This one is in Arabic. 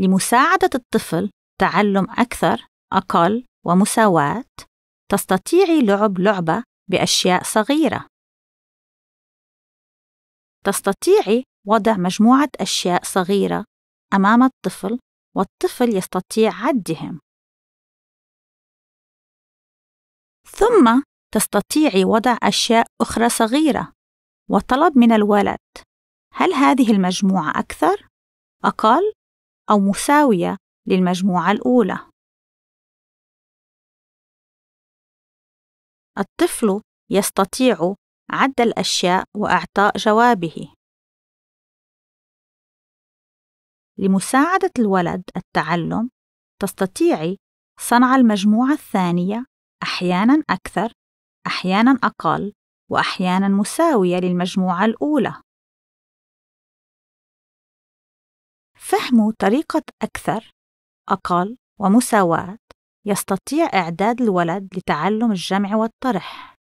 لمساعدة الطفل تعلم أكثر، أقل ومساواة، تستطيعي لعب لعبة بأشياء صغيرة. تستطيعي وضع مجموعة أشياء صغيرة أمام الطفل والطفل يستطيع عدهم. ثم تستطيعي وضع أشياء أخرى صغيرة وطلب من الولد هل هذه المجموعة أكثر؟ أقل أو مساوية للمجموعة الأولى. الطفل يستطيع عد الأشياء وإعطاء جوابه. لمساعدة الولد التعلم، تستطيعي صنع المجموعة الثانية أحيانًا أكثر، أحيانًا أقل، وأحيانًا مساوية للمجموعة الأولى. فهموا طريقة أكثر أقل ومساواة يستطيع إعداد الولد لتعلم الجمع والطرح